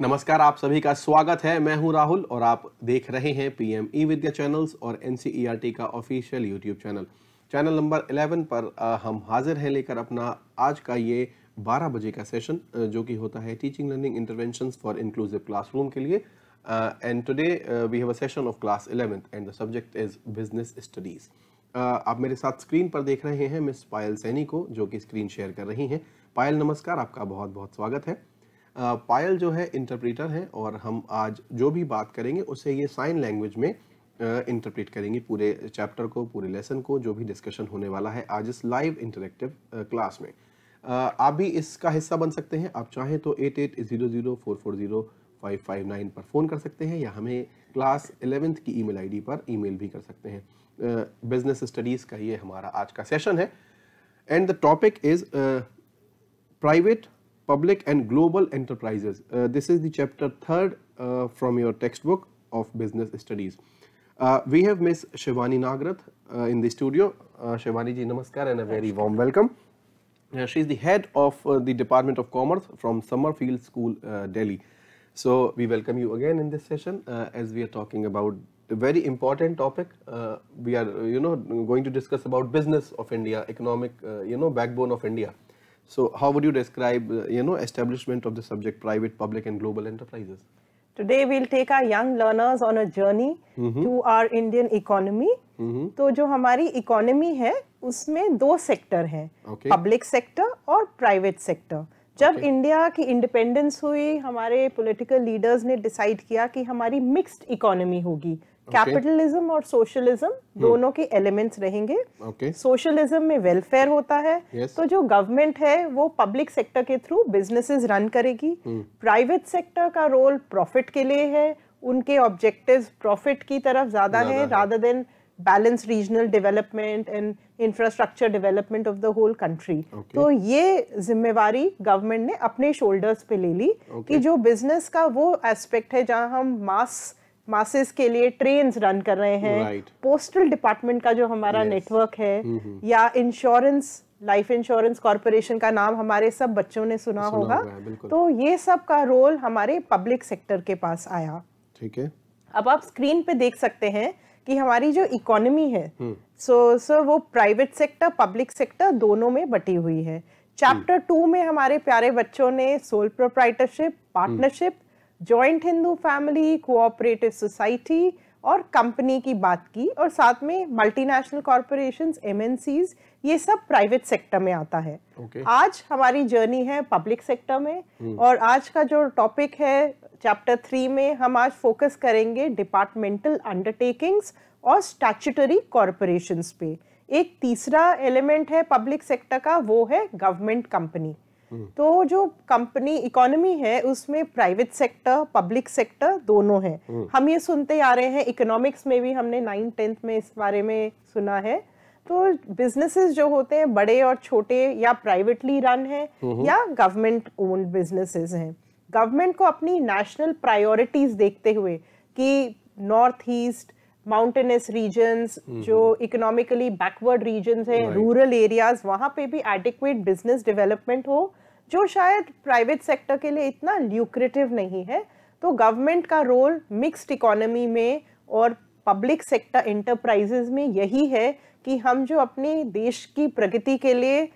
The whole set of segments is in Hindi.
नमस्कार आप सभी का स्वागत है मैं हूं राहुल और आप देख रहे हैं पीएम ई विद्या चैनल्स और एनसीईआरटी का official YouTube channel channel number 11 पर हम हाजिर हैं लेकर अपना आज का ये 12 बजे का सेशन जो कि होता है teaching learning intervention for inclusive classroom के लिए and today we have a session of class eleventh and the subject is business studies आप मेरे साथ स्क्रीन पर देख रहे हैं मिस पायल सैनी को जो कि स्क्रीन शेयर कर रही हैं पायल नमस्कार आपका बहुत बहुत स्वागत है पायल जो है इंटरप्रेटर है और हम आज जो भी बात करेंगे उसे ये साइन लैंग्वेज में इंटरप्रेट करेंगे पूरे चैप्टर को पूरे लेसन को जो भी डिस्कशन होने वाला है आज इस लाइव इंटरेक्टिव क्लास में आप भी इसका हिस्सा बन सकते हैं आप चाहें तो eight eight zero zero four four zero five five nine पर फ़ोन कर सकते हैं या हमें क्लास एलेवेंथ की ईमेल आईडी पर ईमेल भी कर सकते हैं बिजनेस स्टडीज़ का ये हमारा आज का सेशन है and the topic is private public and global enterprises. Uh, this is the chapter third uh, from your textbook of business studies. Uh, we have Miss Shivani Nagrath uh, in the studio. Uh, Shivani ji, namaskar and a very warm welcome. Uh, she is the head of uh, the Department of Commerce from Summerfield School, Delhi. So we welcome you again in this session as we are talking about a very important topic. we are, you know, going to discuss about business of India, economic, you know, backbone of India. So how would you describe, uh, you know, establishment of the subject private, public and global enterprises? Today we'll take our young learners on a journey mm -hmm. to our Indian economy. Mm -hmm. तो जो हमारी इकोनॉमी है उसमें दो सेक्टर हैं पब्लिक सेक्टर और प्राइवेट सेक्टर जब okay. इंडिया की इंडिपेंडेंस हुई हमारे पॉलिटिकल लीडर्स ने डिसाइड किया कि हमारी मिक्स्ड इकोनॉमी होगी कैपिटलिज्म okay. और सोशलिज्म hmm. दोनों के एलिमेंट्स रहेंगे सोशलिज्म okay. में वेलफेयर होता है yes. तो जो गवर्नमेंट है वो पब्लिक सेक्टर के थ्रू बिजनेसेस रन करेगी प्राइवेट hmm. सेक्टर का रोल प्रॉफिट के लिए है उनके ऑब्जेक्टिव्स प्रॉफिट की तरफ ज्यादा है rather than balance regional development and infrastructure development of the whole country तो ये जिम्मेवारी गवर्नमेंट ने अपने शोल्डर्स पे ले ली okay. कि जो बिजनेस का वो एस्पेक्ट है जहां हम मास मासेस के लिए ट्रेन रन कर रहे हैं पोस्टल डिपार्टमेंट का जो हमारा नेटवर्क है mm-hmm. या इंश्योरेंस लाइफ इंश्योरेंस कॉरपोरेशन का नाम हमारे सब बच्चों ने सुना, सुना होगा तो ये सब का रोल हमारे पब्लिक सेक्टर के पास आया ठीक है अब आप स्क्रीन पे देख सकते हैं कि हमारी जो इकोनॉमी है सो hmm. so, वो प्राइवेट सेक्टर पब्लिक सेक्टर दोनों में बटी हुई है चैप्टर टू hmm. में हमारे प्यारे बच्चों ने sole proprietorship partnership joint Hindu family cooperative society और कंपनी की बात की और साथ में मल्टीनेशनल कॉरपोरेशन एम ये सब प्राइवेट सेक्टर में आता है okay. आज हमारी जर्नी है पब्लिक सेक्टर में hmm. और आज का जो टॉपिक है चैप्टर थ्री में हम आज फोकस करेंगे डिपार्टमेंटल अंडरटेकिंग्स और स्टैचूटरी कॉरपोरेशन पे एक तीसरा एलिमेंट है पब्लिक सेक्टर का वो है गवर्नमेंट कंपनी तो जो कंपनी इकोनॉमी है उसमें प्राइवेट सेक्टर पब्लिक सेक्टर दोनों है हम ये सुनते आ रहे हैं इकोनॉमिक्स में भी हमने नाइन टेंथ में इस बारे में सुना है तो बिजनेसेस जो होते हैं बड़े और छोटे या प्राइवेटली रन है या गवर्नमेंट ओन्ड बिजनेसेस हैं गवर्नमेंट को अपनी नेशनल प्रायोरिटीज देखते हुए कि north east mountainous regions mm-hmm. जो इकोनॉमिकली बैकवर्ड रीजन्स हैं रूरल एरियाज वहाँ पे भी एडिक्वेट बिजनेस डेवलपमेंट हो जो शायद प्राइवेट सेक्टर के लिए इतना ल्यूक्रेटिव नहीं है तो गवर्नमेंट का रोल मिक्स्ड इकोनॉमी में और पब्लिक सेक्टर इंटरप्राइजेज में यही है कि हम जो अपने देश की प्रगति के लिए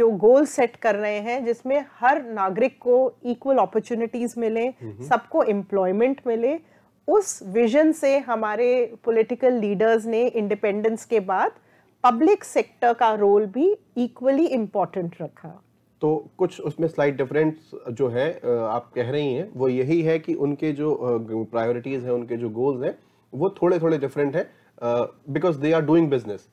जो गोल सेट कर रहे हैं जिसमें हर नागरिक को इक्वल mm-hmm. अपॉर्चुनिटीज़ मिले सबको एम्प्लॉयमेंट मिले उस विजन से हमारे पॉलिटिकल लीडर्स ने इंडिपेंडेंस के बाद पब्लिक सेक्टर का रोल भी इक्वली इम्पोर्टेंट रखा तो कुछ उसमें स्लाइड डिफरेंस जो है आप कह रही हैं वो यही है कि उनके जो प्रायोरिटीज़ हैं उनके जो गोल्स हैं वो थोड़े थोड़े डिफरेंट हैं because they are doing business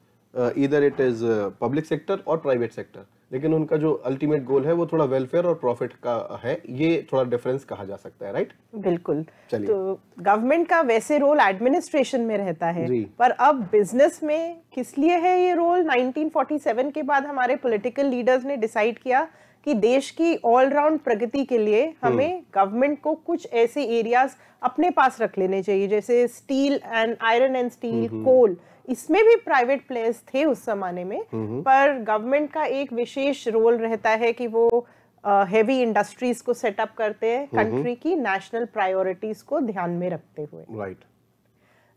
इधर इट इज़ पब्लिक सेक्टर और प्राइवेट सेक्टर लेकिन उनका जो अल्टीमेट गोल है वो थोड़ा वेलफेयर और प्रॉफिट का है ये थोड़ा डिफरेंस कहा जा सकता है राइट बिल्कुल तो गवर्नमेंट का वैसे रोल एडमिनिस्ट्रेशन में रहता है पर अब बिजनेस में किस लिए है ये रोल 1947 के बाद हमारे पॉलिटिकल लीडर्स ने डिसाइड किया कि देश की ऑलराउंड प्रगति के लिए हम्म। हमें गवर्नमेंट को कुछ ऐसे एरियाज अपने पास रख लेने चाहिए जैसे steel and iron and steel coal इसमें भी प्राइवेट प्लेयर्स थे उस जमाने में पर गवर्नमेंट का एक विशेष रोल रहता है कि वो हेवी uh, इंडस्ट्रीज को सेटअप करते हैं कंट्री की नेशनल प्रायोरिटीज को ध्यान में रखते हुए राइट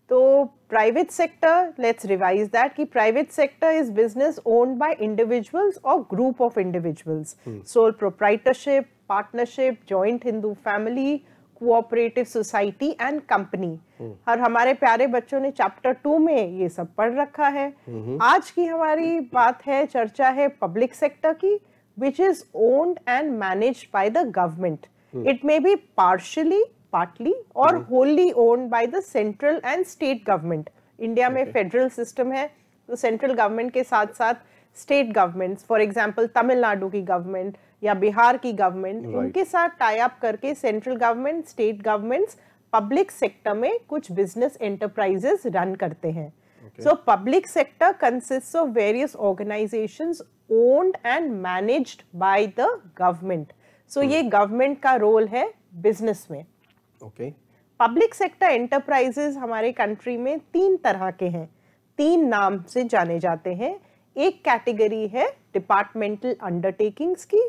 तो private sector let's revise that कि private sector is business owned by individuals और group of individuals sole proprietorship partnership joint Hindu family cooperative society and company और हमारे प्यारे बच्चों ने चैप्टर टू में ये सब पढ़ रखा है आज की हमारी बात है चर्चा है पब्लिक सेक्टर की which is owned and manage by the government it may be partially partly और wholly owned by the central and state government India में फेडरल सिस्टम है तो सेंट्रल गवर्नमेंट के साथ साथ state governments for example Tamil Nadu की गवर्नमेंट या बिहार की गवर्नमेंट right. उनके साथ टाई अप करके central government state governments public sector में कुछ बिजनेस एंटरप्राइजेस रन करते हैं so public sector consist of various organisations owned and managed by the government so ये गवर्नमेंट का रोल है बिजनेस में पब्लिक सेक्टर एंटरप्राइजेस हमारे कंट्री में तीन तरह के हैं तीन नाम से जाने जाते हैं एक कैटेगरी है डिपार्टमेंटल अंडरटेकिंग्स की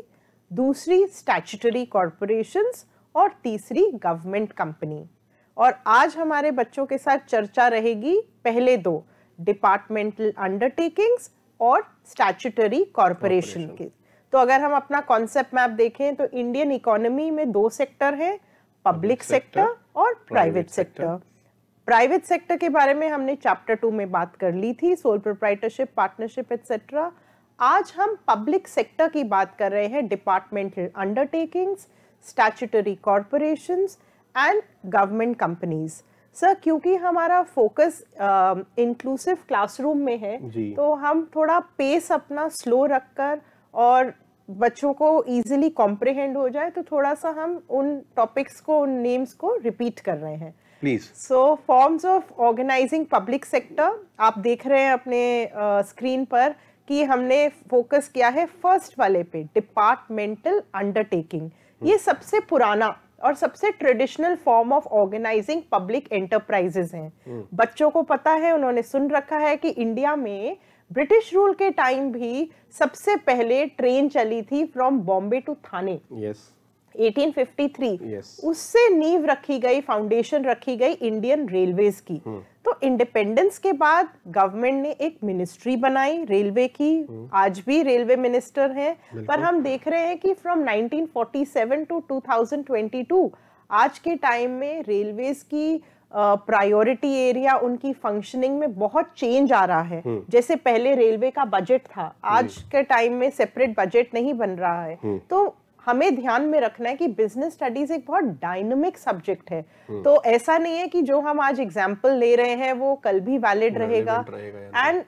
दूसरी स्टैचुटरी कॉरपोरेशंस और तीसरी गवर्नमेंट कंपनी और आज हमारे बच्चों के साथ चर्चा रहेगी पहले दो डिपार्टमेंटल अंडरटेकिंग्स और स्टैचुटरी कॉरपोरेशन की तो अगर हम अपना कॉन्सेप्ट मैप देखें तो इंडियन इकोनॉमी में दो सेक्टर है पब्लिक सेक्टर और प्राइवेट सेक्टर प्राइवेट सेक्टर के बारे में हमने चैप्टर टू में बात कर ली थी सोल प्रोप्राइटरशिप पार्टनरशिप एक्सेट्रा आज हम पब्लिक सेक्टर की बात कर रहे हैं departmental undertakings statutory corporation and government companies sir क्योंकि हमारा फोकस इंक्लूसिव क्लासरूम में है तो हम थोड़ा पेस अपना स्लो रखकर और बच्चों को इजीली कॉम्प्रिहेंड हो जाए तो थोड़ा सा हम उन टॉपिक्स को उन नेम्स को रिपीट कर रहे हैं please so forms of organising public sector आप देख रहे हैं अपने स्क्रीन uh, पर कि हमने फोकस किया है फर्स्ट वाले पे डिपार्टमेंटल अंडरटेकिंग hmm. ये सबसे पुराना और सबसे traditional form of organising public enterprises हैं hmm. बच्चों को पता है उन्होंने सुन रखा है कि इंडिया में ब्रिटिश रूल के टाइम भी सबसे पहले ट्रेन चली थी from Bombay to Thane yes yes. 1853 उससे नींव रखी गई फाउंडेशन रखी गई इंडियन रेलवेज की हम्म। तो इंडिपेंडेंस के बाद गवर्नमेंट ने एक मिनिस्ट्री बनाई रेलवे की हम्म। आज भी रेलवे मिनिस्टर हैं पर हम देख रहे हैं कि फ्रॉम 1947 टू 2022 आज के टाइम में रेलवेज की प्रायोरिटी एरिया उनकी फंक्शनिंग में बहुत चेंज आ रहा है हम्म। जैसे पहले रेलवे का बजट था आज के टाइम में सेपरेट बजट नहीं बन रहा है तो हमें ध्यान में रखना है कि बिजनेस स्टडीज एक बहुत डायनमिक सब्जेक्ट है हम्म। तो ऐसा नहीं है कि जो हम आज एग्जाम्पल ले रहे हैं वो कल भी वैलिड रहेगा एंड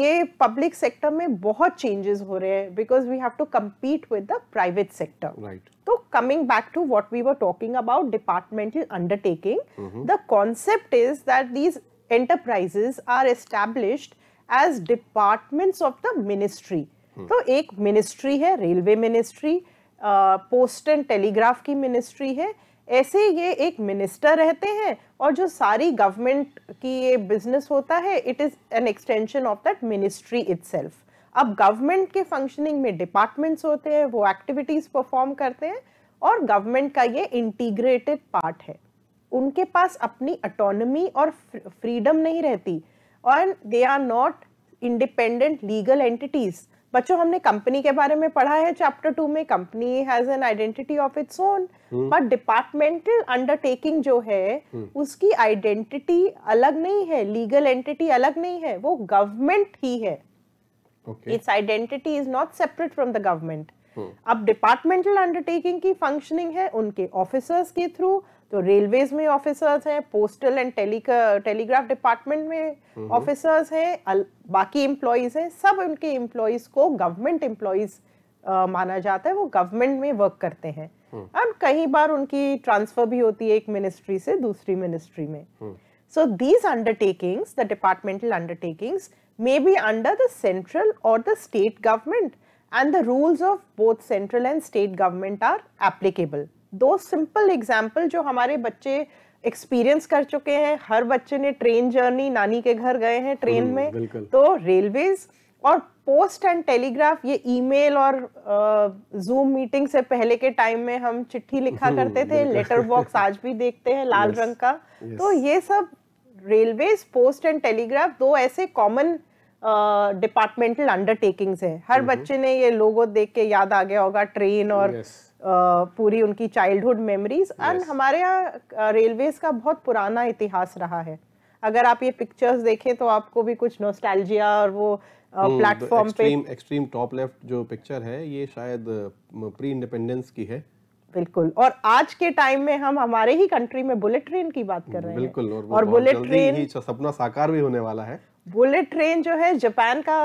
ये पब्लिक सेक्टर में बहुत चेंजेस हो रहे हैं because we have to compete with the private sector तो coming back to what we were talking about departmental undertaking the concept is that these enterprises are established as department of the ministry तो एक मिनिस्ट्री है railway ministry post and telegraph की मिनिस्ट्री है ऐसे ये एक मिनिस्टर रहते हैं और जो सारी गवर्नमेंट की ये बिजनेस होता है it is an extension of that ministry itself अब गवर्नमेंट के फंक्शनिंग में डिपार्टमेंट्स होते हैं वो एक्टिविटीज़ परफॉर्म करते हैं और गवर्नमेंट का ये इंटीग्रेटेड पार्ट है उनके पास अपनी अटोनमी और फ्रीडम नहीं रहती और they are not independent legal entities बच्चों हमने कंपनी के बारे में पढ़ा है चैप्टर टू में company has an identity of its own but departmental undertaking जो है hmm. उसकी आइडेंटिटी अलग नहीं है लीगल एंटिटी अलग नहीं है वो गवर्नमेंट ही है its identity is not separate from the government अब डिपार्टमेंटल अंडरटेकिंग की फंक्शनिंग है उनके ऑफिसर्स के थ्रू तो रेलवेज में ऑफिसर्स हैं पोस्टल एंड टेलीग्राफ डिपार्टमेंट में ऑफिसर्स हैं बाकी एम्प्लॉयज़ हैं सब उनके एम्प्लॉयज़ को गवर्नमेंट एम्प्लॉयज़ माना जाता है वो गवर्नमेंट में वर्क करते हैं हम्म। अब कई बार उनकी ट्रांसफर भी होती है एक मिनिस्ट्री से दूसरी मिनिस्ट्री में so these undertakings the departmental undertakings may be under the central और the state government and the rules of both central and state government are applicable दो सिंपल एग्जाम्पल जो हमारे बच्चे एक्सपीरियंस कर चुके हैं हर बच्चे ने ट्रेन जर्नी नानी के घर गए हैं ट्रेन हम्म, में तो रेलवे और पोस्ट एंड टेलीग्राफ ये ईमेल और जूम मीटिंग से पहले के टाइम में हम चिट्ठी लिखा हम्म, करते थे लेटर बॉक्स आज भी देखते हैं लाल yes, रंग का yes. तो ये सब रेलवे पोस्ट एंड टेलीग्राफ दो ऐसे कॉमन डिपार्टमेंटल अंडरटेकिंग्स है हर हम्म, बच्चे ने ये लोगो देख के याद आ गया होगा ट्रेन और yes. पूरी उनकी चाइल्डहुड मेमोरीज एंड हमारे यहाँ रेलवेज का बहुत पुराना इतिहास रहा है अगर आप ये पिक्चर्स देखें तो आपको भी कुछ नोस्टैल्जिया और वो प्लेटफॉर्म हम्म, पे एक्सट्रीम टॉप लेफ्ट जो पिक्चर है ये शायद प्री इंडिपेंडेंस की है बिल्कुल और आज के टाइम में हम हमारे ही कंट्री में बुलेट ट्रेन की बात कर रहे हैं बिल्कुल और, और बुलेट ट्रेन सपना साकार भी होने वाला है बुलेट ट्रेन जो है जापान का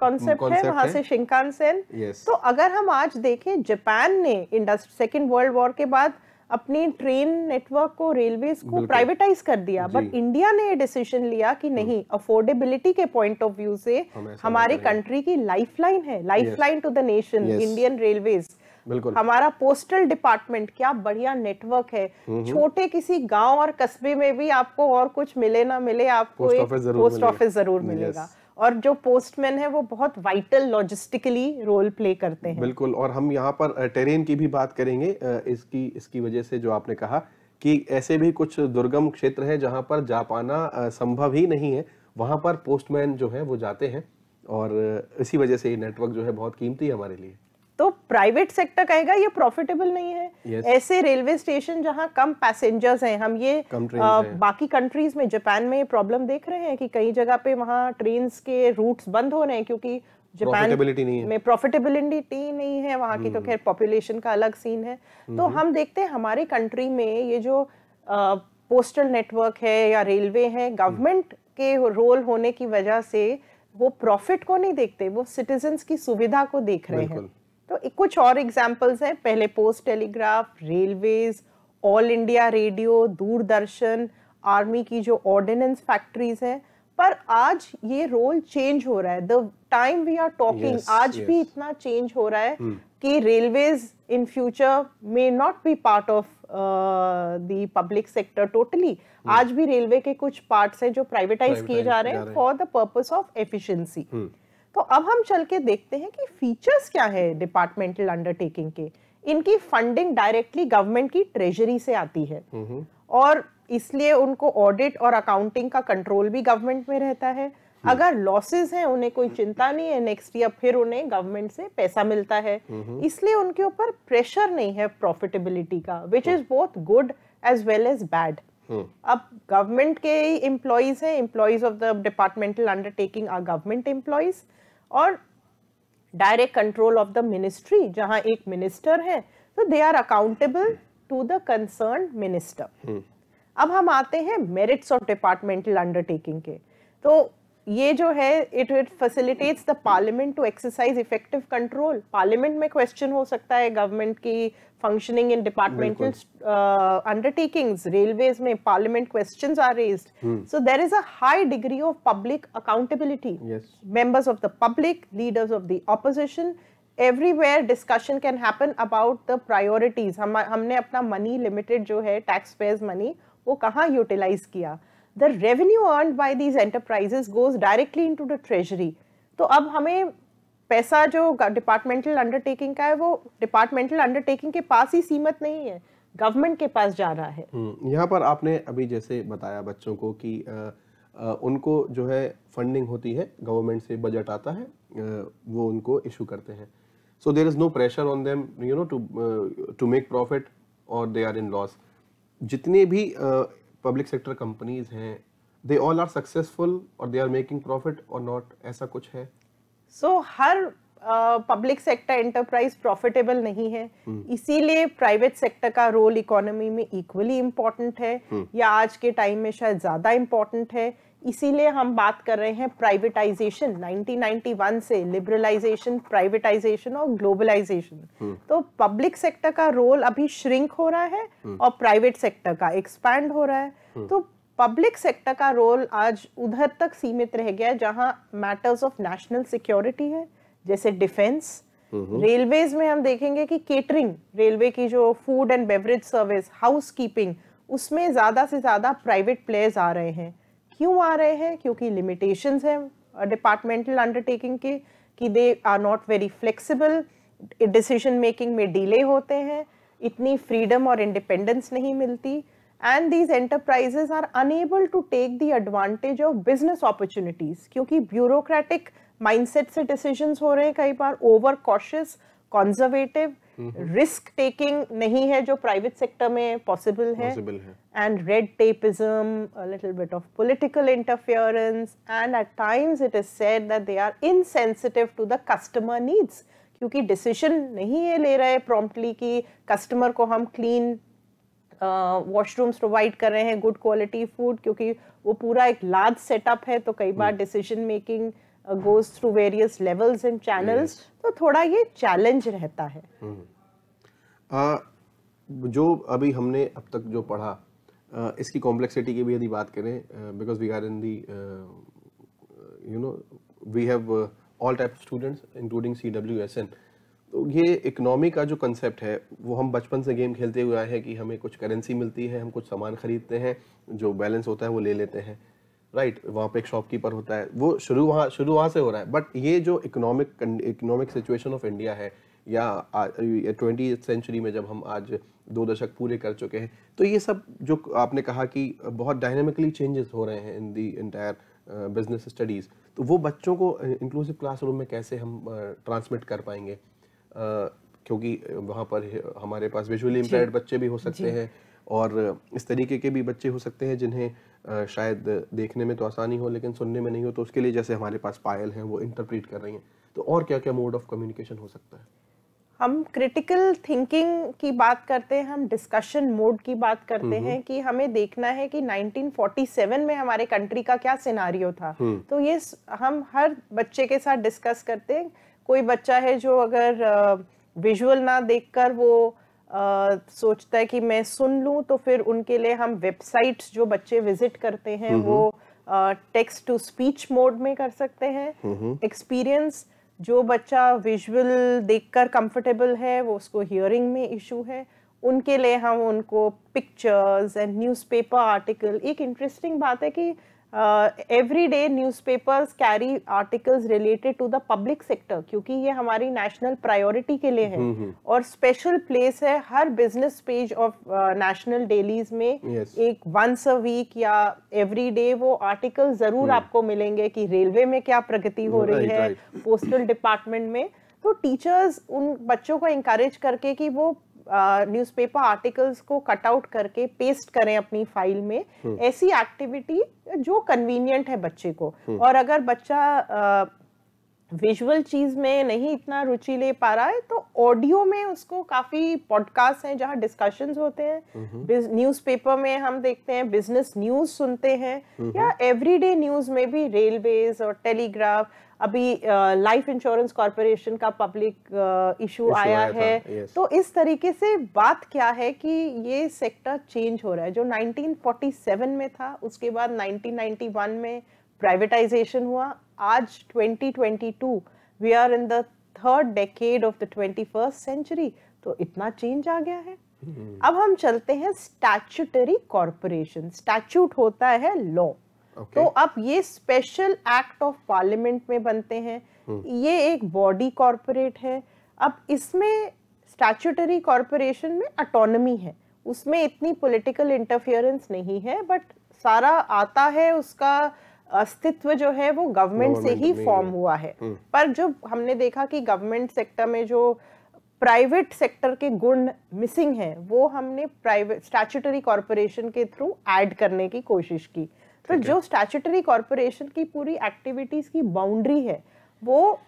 कॉन्सेप्ट है वहां से शिंकानसेन yes. तो अगर हम आज देखें जापान ने इंडस्ट्री सेकेंड वर्ल्ड वॉर के बाद अपनी ट्रेन नेटवर्क को रेलवे को प्राइवेटाइज कर दिया बट इंडिया ने डिसीजन लिया कि हम्म। नहीं अफोर्डेबिलिटी के पॉइंट ऑफ व्यू से हमारे कंट्री की लाइफलाइन है lifeline to the nation Indian railways बिल्कुल हमारा पोस्टल डिपार्टमेंट क्या बढ़िया नेटवर्क है हम्म। छोटे किसी गांव और कस्बे में भी आपको और कुछ मिले ना मिले आपको पोस्ट ऑफिस जरूर मिलेगा और जो पोस्टमैन है वो बहुत वाइटल लॉजिस्टिकली रोल प्ले करते हैं बिल्कुल और हम यहाँ पर टेरेन की भी बात करेंगे इसकी इसकी वजह से जो आपने कहा कि ऐसे भी कुछ दुर्गम क्षेत्र हैं जहाँ पर जा पाना संभव ही नहीं है वहाँ पर पोस्टमैन जो है वो जाते हैं और इसी वजह से ये नेटवर्क जो है बहुत कीमती है हमारे लिए तो प्राइवेट सेक्टर कहेगा ये प्रॉफिटेबल नहीं है yes. ऐसे रेलवे स्टेशन जहाँ कम पैसेंजर्स हैं हम ये आ, बाकी कंट्रीज में जापान में प्रॉब्लम देख रहे हैं कि कई जगह पे वहाँ ट्रेन के रूट्स बंद हो रहे हैं क्योंकि जापान में प्रॉफिटेबिलिटी नहीं है वहाँ की तो hmm. खैर पॉपुलेशन का अलग सीन है तो hmm. हम देखते हैं हमारे कंट्री में ये जो पोस्टल नेटवर्क है या रेलवे है गवर्नमेंट hmm. के रोल होने की वजह से वो प्रॉफिट को नहीं देखते वो सिटीजन की सुविधा को देख रहे हैं तो कुछ और एग्जाम्पल्स हैं पहले post telegraph railways all India radio Doordarshan army की जो ऑर्डिनेंस फैक्ट्रीज हैं पर आज ये रोल चेंज हो रहा है the time we are talking आज yes. भी इतना चेंज हो रहा है hmm. कि railways in future may not be part of the public sector totally आज भी रेलवे के कुछ पार्ट्स हैं जो प्राइवेटाइज किए जा रहे हैं for the purpose of efficiency तो अब हम चल के देखते हैं कि फीचर्स क्या है डिपार्टमेंटल अंडरटेकिंग के इनकी फंडिंग डायरेक्टली गवर्नमेंट की ट्रेजरी से आती है और इसलिए उनको ऑडिट और अकाउंटिंग का कंट्रोल भी गवर्नमेंट में रहता है हम्म। अगर लॉसेस हैं उन्हें कोई हम्म। चिंता नहीं है नेक्स्ट ईयर फिर उन्हें गवर्नमेंट से पैसा मिलता है इसलिए उनके ऊपर प्रेशर नहीं है प्रॉफिटेबिलिटी का which is both good as well as bad अब गवर्नमेंट के एम्प्लॉयज हैं employees of the departmental undertaking are government employees और direct control of the ministry जहां एक मिनिस्टर है तो they are accountable to the concern minister अब हम आते हैं मेरिट्स ऑफ डिपार्टमेंटल अंडरटेकिंग के तो ये जो है it it facilitates the parliament to exercise effective control parliament में क्वेश्चन हो सकता है गवर्नमेंट की functioning in departmental undertakings railways में parliament question are raised so there is a high degree of public accountability members of the public leaders of the opposition everywhere discussion can happen about the priorities हम हमने अपना मनी लिमिटेड जो है टैक्स पेयर्स मनी वो कहाँ यूटिलाइज किया the revenue earn by these enterprises goes directly into the treasury तो अब हमें पैसा जो डिपार्टमेंटल अंडरटेकिंग का है वो डिपार्टमेंटल अंडरटेकिंग के पास ही सीमित नहीं है गवर्नमेंट के पास जा रहा है हम्म, यहाँ पर आपने अभी जैसे बताया बच्चों को कि आ, आ, उनको जो है फंडिंग होती है गवर्नमेंट से बजट आता है आ, वो उनको इशू करते हैं so there is no pressure on them you know to to make profit और दे आर इन लॉस जितने भी पब्लिक सेक्टर कंपनीज हैं दे ऑल आर सक्सेसफुल और दे आर मेकिंग प्रॉफिट और नॉट ऐसा कुछ है सो so, हर पब्लिक सेक्टर एंटरप्राइज प्रॉफिटेबल नहीं है हम्म। इसीलिए प्राइवेट सेक्टर का रोल इकोनॉमी में इक्वली इम्पॉर्टेंट है हम्म। या आज के टाइम में शायद ज्यादा इम्पॉर्टेंट है इसीलिए हम बात कर रहे हैं प्राइवेटाइजेशन 1991 से लिबरलाइजेशन प्राइवेटाइजेशन और ग्लोबलाइजेशन हम्म। तो पब्लिक सेक्टर का रोल अभी श्रिंक हो रहा है हम्म। और प्राइवेट सेक्टर का एक्सपैंड हो रहा है हम्म। तो पब्लिक सेक्टर का रोल आज उधर तक सीमित रह गया है जहां मैटर्स ऑफ नेशनल सिक्योरिटी है जैसे डिफेंस रेलवेज में हम देखेंगे कि केटरिंग रेलवे की जो food and beverage service housekeeping उसमें ज्यादा से ज्यादा प्राइवेट प्लेयर्स आ रहे हैं क्यों आ रहे हैं क्योंकि लिमिटेशंस हैं डिपार्टमेंटल अंडरटेकिंग के कि they are not very flexible decision making में डिले होते हैं इतनी फ्रीडम और इंडिपेंडेंस नहीं मिलती and these enterprises are unable to take the advantage of business opportunities क्योंकि ब्यूरोक्रेटिक माइंडसेट से डिसीजंस हो रहे हैं कई बार over cautious conservative risk taking नहीं है जो प्राइवेट सेक्टर में पॉसिबल है and red tapism little bit of political interference and at times it is said that they are insensitive to the customer needs क्योंकि डिसीजन नहीं ये ले रहे प्रॉम्प्टली कि कस्टमर को हम क्लीन वॉशरूम्स प्रोवाइड कर रहे हैं गुड क्वालिटी फूड क्योंकि वो पूरा एक लार्ज सेटअप है तो कई बार डिसीजन हम्म। Making Uh, goes through various levels and channels तो थोड़ा ये चैलेंज रहता है हम्म। आ, जो अभी हमने अब तक जो पढ़ा आ, इसकी कॉम्प्लेक्सिटी की भी यदि बात करें because we are in the you know we have all type of students including C W S N तो ये इकोनॉमी का जो कंसेप्ट है वो हम बचपन से गेम खेलते हुए आए हैं कि हमें कुछ करेंसी मिलती है हम कुछ सामान खरीदते हैं जो बैलेंस होता है वो ले लेते हैं राइट वहाँ पे एक शॉपकीपर होता है वो शुरू वहाँ शुरू वहाँ से हो रहा है बट ये जो economic economic situation of India है या ट्वेंटी सेंचुरी में जब हम आज दो दशक पूरे कर चुके हैं तो ये सब जो आपने कहा कि बहुत डायनेमिकली चेंजेस हो रहे हैं in the entire business studies तो वो बच्चों को इंक्लूसिव uh, क्लासरूम में कैसे हम ट्रांसमिट uh, कर पाएंगे uh, क्योंकि वहाँ पर हमारे पास विजुअली इम्पेयर्ड बच्चे भी हो सकते हैं और इस तरीके के भी बच्चे हो सकते हैं जिन्हें शायद देखने में तो आसानी हो लेकिन सुनने में नहीं हो तो उसके लिए जैसे हमारे पास पायल हैं वो इंटरप्रीट कर रही हैं तो और क्या क्या मोड ऑफ कम्युनिकेशन हो सकता है हम क्रिटिकल थिंकिंग की बात करते हैं हम डिस्कशन मोड की बात करते हैं कि हमें देखना है कि 1947 में हमारे कंट्री का क्या सिनारियो था हम्म। तो ये हम हर बच्चे के साथ डिस्कस करते हैं कोई बच्चा है जो अगर विजुअल ना देखकर वो आ, सोचता है कि मैं सुन लूँ तो फिर उनके लिए हम वेबसाइट्स जो बच्चे विजिट करते हैं वो टेक्स्ट टू स्पीच मोड में कर सकते हैं एक्सपीरियंस जो बच्चा विजुअल देखकर कंफर्टेबल है वो उसको हियरिंग में इशू है उनके लिए हम उनको पिक्चर्स एंड न्यूज़पेपर आर्टिकल एक इंटरेस्टिंग बात है कि uh, every day newspapers carry articles related to the public sector क्योंकि ये हमारी national priority के लिए है mm -hmm. और special place है हर business page of uh, national dailies में yes. एक once a week या every day वो article जरूर mm -hmm. आपको मिलेंगे कि रेलवे में क्या प्रगति हो right, रही है पोस्टल right. डिपार्टमेंट में तो टीचर्स उन बच्चों को इंकरेज करके कि वो न्यूज़पेपर आर्टिकल्स को कटआउट करके पेस्ट करें अपनी फाइल में हम्म। ऐसी एक्टिविटी जो कन्वीनियंट है बच्चे को हम्म। और अगर बच्चा विजुअल चीज़ में नहीं इतना रुचि ले पा रहा है तो ऑडियो में उसको काफ़ी पॉडकास्ट हैं जहाँ डिस्कशन होते हैं न्यूज़पेपर में हम देखते हैं बिजनेस न्यूज़ सुनते हैं या एवरीडे न्यूज़ में भी रेलवेज और टेलीग्राफ अभी लाइफ इंश्योरेंस कॉरपोरेशन का पब्लिक इशू आया, आया है तो इस तरीके से बात क्या है कि ये सेक्टर चेंज हो रहा है जो 1947 में था उसके बाद 1991 में प्राइवेटाइजेशन हुआ आज 2022 we are in the third decade of the 21st century तो इतना चेंज आ गया है hmm. अब हम चलते हैं स्टैचुटरी कॉरपोरेशन स्टैचूट होता है लॉ okay. तो अब ये स्पेशल एक्ट ऑफ पार्लियामेंट में बनते हैं hmm. ये एक बॉडी कॉरपोरेट है अब इसमें स्टैचुटरी कॉरपोरेशन में अटोनमी है उसमें इतनी पॉलिटिकल इंटरफेरेंस नहीं है बट सारा आता है उसका अस्तित्व जो है वो गवर्नमेंट से ही फॉर्म हुआ है हम्म। पर जो हमने देखा कि गवर्नमेंट सेक्टर में जो प्राइवेट सेक्टर के गुण मिसिंग हैं वो हमने प्राइवेट स्टैचुटरी कॉरपोरेशन के थ्रू ऐड करने की कोशिश की तो जो स्टैचुटरी कॉरपोरेशन की पूरी एक्टिविटीज की बाउंड्री है वो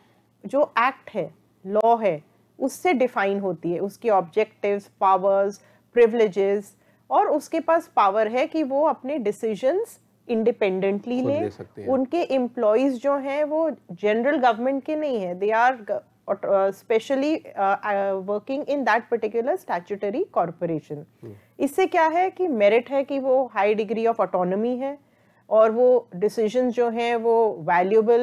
जो एक्ट है लॉ है उससे डिफाइन होती है उसकी ऑब्जेक्टिव्स पावर्स प्रिवलेजेस और उसके पास पावर है कि वो अपने डिसीजंस इंडिपेंडेंटली हैं। उनके एम्प्लॉयज जो हैं वो जनरल गवर्नमेंट के नहीं है they are specially working in that particular statutory corporation इससे क्या है कि मेरिट है कि वो हाई डिग्री ऑफ ऑटोनमी है और वो डिसीजन जो हैं वो वैल्यूबल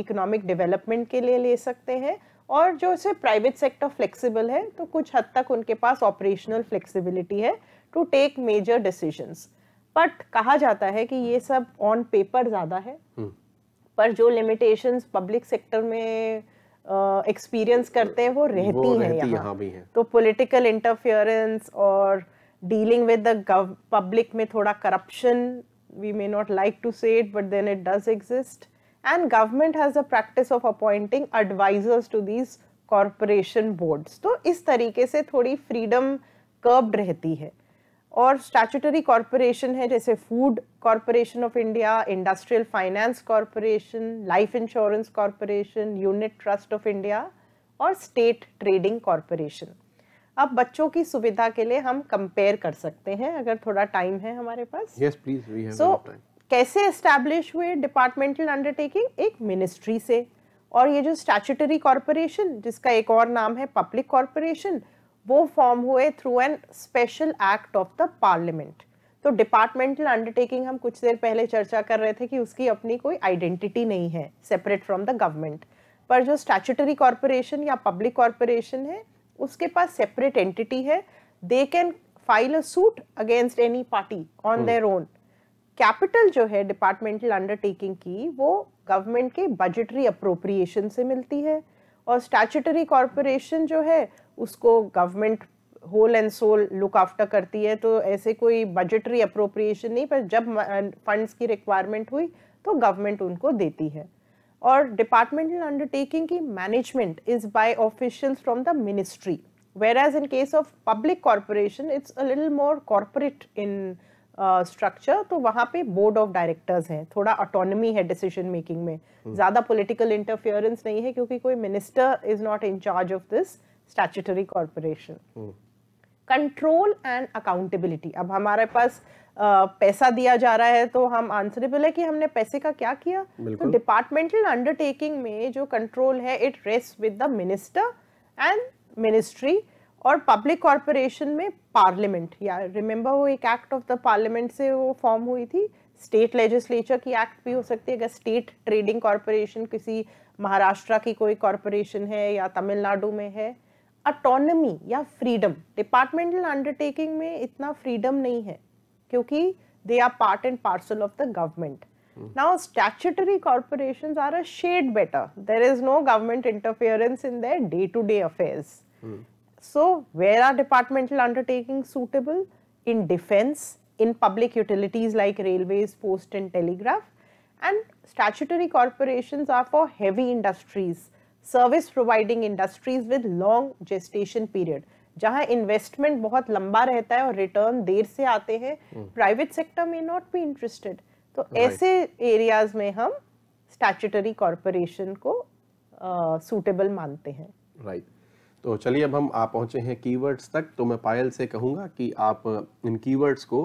इकोनॉमिक डेवलपमेंट के लिए ले सकते हैं और जो से प्राइवेट सेक्टर फ्लेक्सिबल है तो कुछ हद तक उनके पास ऑपरेशनल फ्लेक्सिबिलिटी है to take major decisions but कहा जाता है कि ये सब ऑन पेपर ज़्यादा है हम्म। पर जो लिमिटेशंस पब्लिक सेक्टर में एक्सपीरियंस uh, करते हैं वो रहती वो हैं यहाँ यहाँ भी है। तो पॉलिटिकल इंटरफियरेंस और डीलिंग विद द पब्लिक में थोड़ा corruption we may not like to say it but then it does exist and government has a practice of appointing advisers to these corporation boards तो इस तरीके से थोड़ी फ्रीडम कर्ब्ड रहती है और स्टैचुटरी कॉरपोरेशन है जैसे food corporation of India industrial finance corporation life insurance corporation unit trust of India और स्टेट ट्रेडिंग कॉरपोरेशन अब बच्चों की सुविधा के लिए हम कंपेयर कर सकते हैं अगर थोड़ा टाइम है हमारे पास yes please we have so कैसे एस्टैब्लिश हुए डिपार्टमेंटल अंडरटेकिंग एक मिनिस्ट्री से और ये जो स्टैचुटरी कॉरपोरेशन जिसका एक और नाम है पब्लिक कॉरपोरेशन वो फॉर्म हुए through an special act of the parliament तो डिपार्टमेंटल अंडरटेकिंग हम कुछ देर पहले चर्चा कर रहे थे कि उसकी अपनी कोई आइडेंटिटी नहीं है सेपरेट फ्रॉम द गवर्नमेंट पर जो स्टैचुटरी कॉरपोरेशन या पब्लिक कॉरपोरेशन है उसके पास सेपरेट एंटिटी है they can file a suit against any party on their own capital जो है डिपार्टमेंटल अंडरटेकिंग की वो गवर्नमेंट के बजटरी अप्रोप्रिएशन से मिलती है और स्टैचुटरी कॉरपोरेशन जो है उसको government whole and sole look after करती है तो ऐसे कोई बजटरी अप्रोप्रिएशन नहीं पर जब फंड्स की रिक्वायरमेंट हुई तो गवर्नमेंट उनको देती है और डिपार्टमेंटल अंडरटेकिंग की management is by officials from the ministry whereas in case of public corporation it's a little more corporate in structure तो वहाँ पे बोर्ड ऑफ डायरेक्टर्स है थोड़ा ऑटोनमी है डिसीजन मेकिंग में हम्म। ज़्यादा पोलिटिकल इंटरफियरेंस नहीं है क्योंकि कोई minister is not in charge of this statutory corporation control and accountability अब हमारे पास आ, पैसा दिया जा रहा है तो हम आंसरेबल है कि हमने पैसे का क्या किया तो डिपार्टमेंटल अंडरटेकिंग में जो कंट्रोल है it rest with the minister and ministry और पब्लिक कॉरपोरेशन में पार्लियामेंट या रिमेंबर वो एक एक्ट ऑफ द पार्लियामेंट से वो फॉर्म हुई थी स्टेट लेजिस्लेचर की एक्ट भी हो सकती है अगर स्टेट ट्रेडिंग कॉरपोरेशन किसी महाराष्ट्र की कोई कॉरपोरेशन है या तमिलनाडु में है अटोनमी या फ्रीडम डिपार्टमेंटल अंडरटेकिंग में इतना फ्रीडम नहीं है क्योंकि they are part and parcel of the government now statutory corporation are a shade better there is no government interference in the day to day affairs so where are departmental undertaking suitable in defence in public utilities like railway post and telegraph and statutory corporation are for heavy industries service providing industries with long gestation period जहां इन्वेस्टमेंट बहुत लंबा रहता है और रिटर्न देर से आते हैं प्राइवेट सेक्टर में नॉट बी इंटरेस्टेड तो ऐसे एरियाज में हम स्टैचुटरी कॉरपोरेशन को सूटेबल uh, मानते हैं राइट right. तो चलिए अब हम आ पहुंचे हैं कीवर्ड्स तक तो मैं पायल से कहूंगा कि आप इन कीवर्ड्स को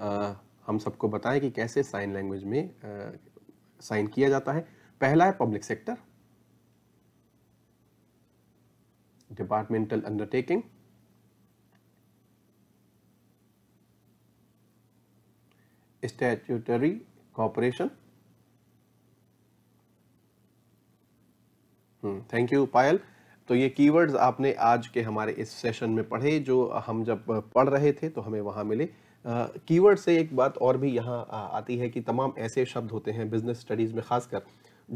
आ, हम सबको बताएं कि कैसे साइन लैंग्वेज में साइन किया जाता है पहला है public sector departmental undertaking. Statutory cooperation. Thank you Payal तो ये कीवर्ड्स आपने आज के हमारे इस सेशन में पढ़े जो हम जब पढ़ रहे थे तो हमें वहां मिले कीवर्ड से एक बात और भी यहाँ आती है कि तमाम ऐसे शब्द होते हैं बिजनेस स्टडीज़ में खासकर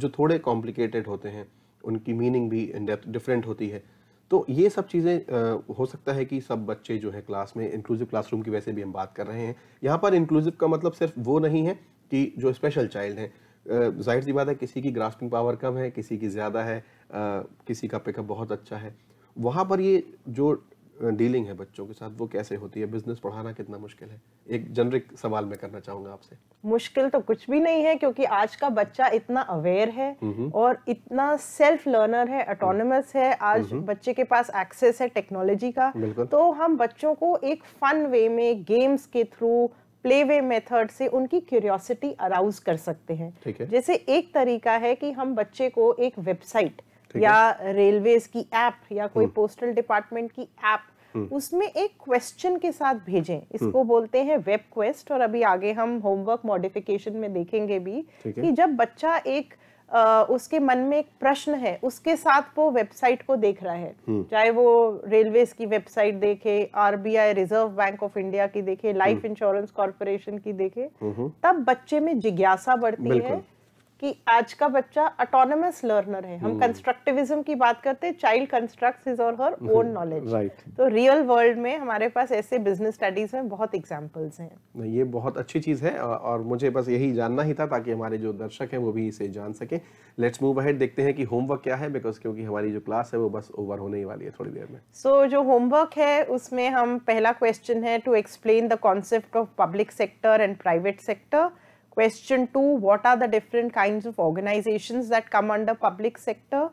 जो थोड़े कॉम्प्लिकेटेड होते हैं उनकी मीनिंग भी डिफरेंट होती है तो ये सब चीज़ें हो सकता है कि सब बच्चे जो है क्लास में इंक्लूसिव क्लासरूम की वैसे भी हम बात कर रहे हैं यहाँ पर इंक्लूसिव का मतलब सिर्फ वो नहीं है कि जो स्पेशल चाइल्ड हैं जाहिर सी बात है किसी की ग्रास्पिंग पावर कम है किसी की ज़्यादा है किसी का पिकअप बहुत अच्छा है वहाँ पर ये जो डीलिंग है बच्चों के साथ वो कैसे होती है बिजनेस पढ़ाना कितना मुश्किल है एक जनरिक सवाल मैं करना चाहूंगा आपसे मुश्किल तो कुछ भी नहीं है क्योंकि आज का बच्चा इतना अवेयर है और इतना सेल्फ लर्नर है ऑटोनमस हम्म। है आज बच्चे के पास एक्सेस है टेक्नोलॉजी का तो हम बच्चों को एक फन वे में गेम्स के थ्रू प्ले वे मेथड से उनकी क्यूरियोसिटी अराउज कर सकते हैं जैसे एक तरीका है कि हम बच्चे को एक वेबसाइट या रेलवेज की ऐप या कोई पोस्टल हम्म। डिपार्टमेंट की ऐप हम्म। उसमें एक क्वेश्चन के साथ भेजें हम्म। इसको बोलते हैं वेब क्वेस्ट और अभी आगे हम होमवर्क मॉडिफिकेशन में देखेंगे भी कि जब बच्चा एक आ, उसके मन में एक प्रश्न है उसके साथ वो वेबसाइट को देख रहा है हम्म। चाहे वो रेलवे की वेबसाइट देखे RBI reserve bank of India की देखे लाइफ इंश्योरेंस कॉर्पोरेशन की देखे तब बच्चे में जिज्ञासा बढ़ती है कि आज का बच्चा ऑटोनमस लर्नर है हम कंस्ट्रक्टिविज्म hmm. की बात करते हैं चाइल्ड कंस्ट्रक्ट इज और हर ओन नॉलेज तो रियल वर्ल्ड में हमारे पास ऐसे बिजनेस स्टडीज में बहुत एग्जाम्पल्स हैं ये बहुत अच्छी चीज है और मुझे बस यही जानना ही था ताकि हमारे जो दर्शक हैं वो भी इसे जान सके लेट्स मूव अहेड देखते हैं कि होमवर्क क्या है बिकॉज क्योंकि हमारी जो क्लास है वो बस ओवर होने ही वाली है थोड़ी देर में सो so, जो होमवर्क है उसमें हम पहला क्वेश्चन है to explain the concept of public sector and private sector Question 2, what are the different kinds of organizations that come under public sector?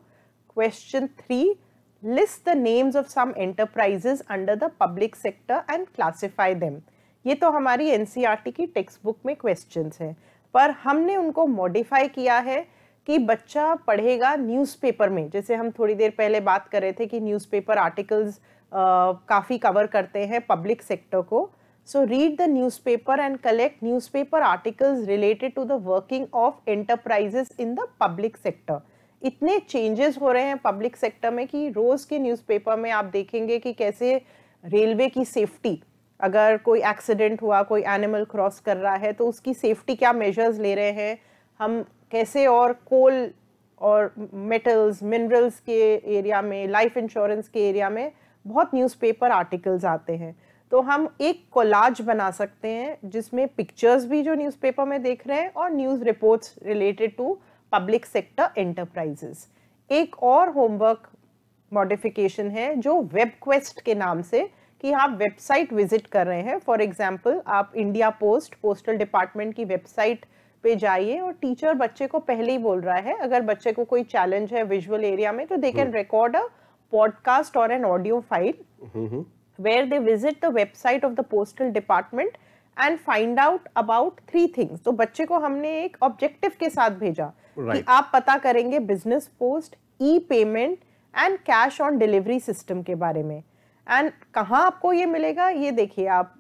Question 3, list the names of some enterprises under the public sector and classify them. ये तो हमारी एन की टेक्स्ट बुक में क्वेश्चंस हैं पर हमने उनको मॉडिफाई किया है कि बच्चा पढ़ेगा न्यूज़पेपर में जैसे हम थोड़ी देर पहले बात कर रहे थे कि न्यूज़पेपर आर्टिकल्स काफ़ी कवर करते हैं पब्लिक सेक्टर को so read the newspaper and collect newspaper articles related to the working of enterprises in the public sector इतने चेंजेस हो रहे हैं पब्लिक सेक्टर में कि रोज के न्यूज पेपर में आप देखेंगे कि कैसे रेलवे की सेफ्टी अगर कोई एक्सीडेंट हुआ कोई एनिमल क्रॉस कर रहा है तो उसकी सेफ्टी क्या मेजर्स ले रहे हैं हम कैसे और कोल और मेटल्स मिनरल्स के एरिया में लाइफ इंश्योरेंस के एरिया में बहुत न्यूज़पेपर आर्टिकल्स आते हैं तो हम एक कोलाज बना सकते हैं जिसमें पिक्चर्स भी जो न्यूज़पेपर में देख रहे हैं और news reports related to public sector enterprises एक और होमवर्क मॉडिफिकेशन है जो वेब क्वेस्ट के नाम से कि आप वेबसाइट विजिट कर रहे हैं फॉर एग्जाम्पल आप इंडिया पोस्ट पोस्टल डिपार्टमेंट की वेबसाइट पे जाइए और टीचर बच्चे को पहले ही बोल रहा है अगर बच्चे को कोई चैलेंज है विजुअल एरिया में तो they can record a podcast और an audio file where they visit the website of the postal department and find out about three things. तो बच्चे को हमने एक objective के साथ भेजा right. कि आप पता करेंगे business post, e-payment and cash on delivery system के बारे में And कहाँ आपको ये मिलेगा ये देखिए आप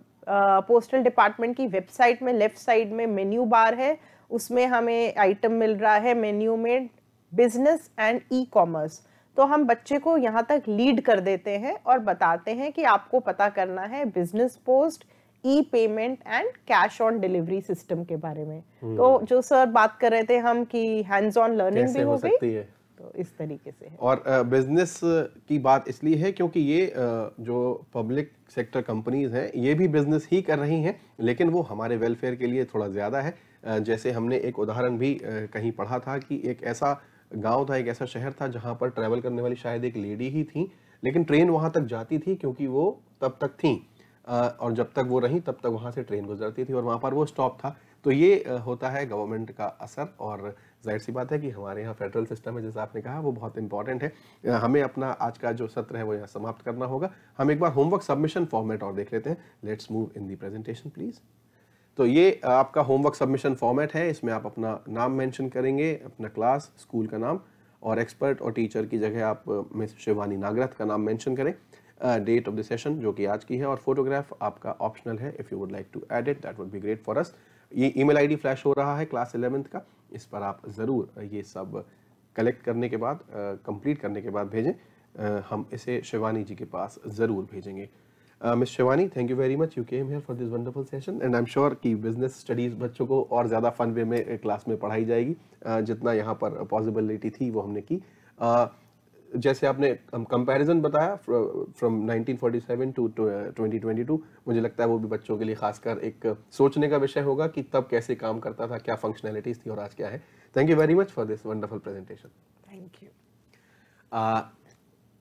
पोस्टल डिपार्टमेंट की वेबसाइट में लेफ्ट साइड में मेन्यू बार है उसमें हमें आइटम मिल रहा है मेन्यू में बिजनेस एंड ई कॉमर्स तो हम बच्चे को यहाँ तक लीड कर देते हैं और बताते हैं कि आपको पता करना है business post e payment and cash on delivery system के बारे में हम्म। तो जो सर बात कर रहे थे हम कि हैंड्स ऑन लर्निंग भी हो, हो सकती है तो इस तरीके से है। और बिजनेस की बात इसलिए है क्योंकि ये जो पब्लिक सेक्टर कंपनीज हैं ये भी बिजनेस ही कर रही हैं लेकिन वो हमारे वेलफेयर के लिए थोड़ा ज़्यादा है जैसे हमने एक उदाहरण भी कहीं पढ़ा था कि एक ऐसा गांव था एक ऐसा शहर था जहां पर ट्रैवल करने वाली शायद एक लेडी ही थी लेकिन ट्रेन वहां तक जाती थी क्योंकि वो तब तक थी और जब तक वो रही तब तक वहां से ट्रेन गुजरती थी और वहां पर वो स्टॉप था तो ये होता है गवर्नमेंट का असर और जाहिर सी बात है कि हमारे यहाँ फेडरल सिस्टम है जैसा आपने कहा वो बहुत इंपॉर्टेंट है हमें अपना आज का जो सत्र है वो यहाँ समाप्त करना होगा हम एक बार होमवर्क सबमिशन फॉर्मेट और देख लेते हैं let's move in the presentation please तो ये आपका होमवर्क सबमिशन फॉर्मेट है इसमें आप अपना नाम मेंशन करेंगे अपना क्लास स्कूल का नाम और एक्सपर्ट और टीचर की जगह आप मिस शिवानी नागरथ का नाम मेंशन करें डेट ऑफ द सेशन जो कि आज की है और फोटोग्राफ आपका ऑप्शनल है if you would like to add it that would be great for us ये ई मेल फ्लैश हो रहा है क्लास इलेवेंथ का इस पर आप ज़रूर ये सब कलेक्ट करने के बाद कंप्लीट करने के बाद भेजें हम इसे शिवानी जी के पास ज़रूर भेजेंगे miss Shivani thank you very much you came here for this wonderful session and I am sure कि बिजनेस स्टडीज़ बच्चों को और ज़्यादा फन वे में क्लास uh, में पढ़ाई जाएगी uh, जितना यहाँ पर पॉसिबिलिटी थी वो हमने की uh, जैसे आपने कंपैरिजन बताया फ्रॉम 1947 टू 2022 मुझे लगता है वो भी बच्चों के लिए खासकर एक सोचने का विषय होगा कि तब कैसे काम करता था क्या फंक्शनैलिटीज़ थी और आज क्या है thank you very much for this wonderful presentation thank you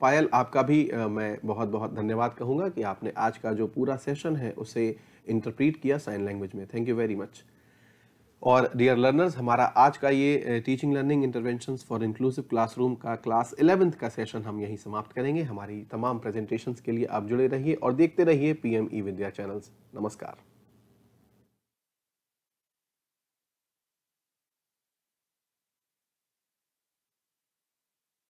Payal आपका भी मैं बहुत बहुत धन्यवाद कहूँगा कि आपने आज का जो पूरा सेशन है उसे इंटरप्रीट किया साइन लैंग्वेज में थैंक यू वेरी मच और डियर लर्नर्स हमारा आज का ये teaching learning intervention for inclusive classroom का क्लास इलेवेंथ का सेशन हम यहीं समाप्त करेंगे हमारी तमाम प्रेजेंटेशंस के लिए आप जुड़े रहिए और देखते रहिए पीएम ई विद्या चैनल्स नमस्कार